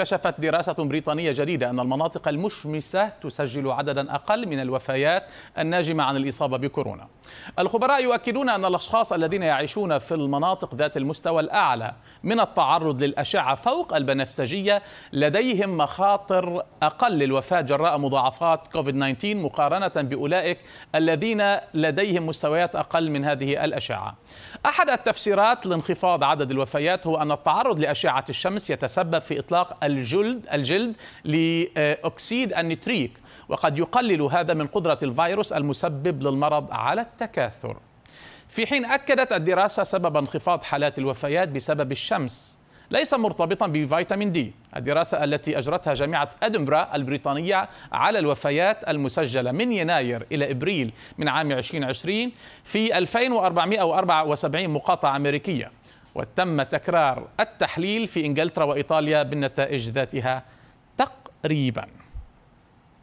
كشفت دراسة بريطانية جديدة أن المناطق المشمسة تسجل عددا أقل من الوفيات الناجمة عن الإصابة بكورونا الخبراء يؤكدون أن الأشخاص الذين يعيشون في المناطق ذات المستوى الأعلى من التعرض للأشعة فوق البنفسجية لديهم مخاطر أقل للوفاة جراء مضاعفات كوفيد-19 مقارنة بأولئك الذين لديهم مستويات أقل من هذه الأشعة أحد التفسيرات لانخفاض عدد الوفيات هو أن التعرض لأشعة الشمس يتسبب في إطلاق الجلد الجلد لأكسيد النتريك وقد يقلل هذا من قدرة الفيروس المسبب للمرض على التكاثر في حين أكدت الدراسة سبب انخفاض حالات الوفيات بسبب الشمس ليس مرتبطا بفيتامين دي الدراسة التي أجرتها جامعة أدنبرا البريطانية على الوفيات المسجلة من يناير إلى إبريل من عام 2020 في 2474 مقاطعة أمريكية وتم تكرار التحليل في إنجلترا وإيطاليا بالنتائج ذاتها تقريبا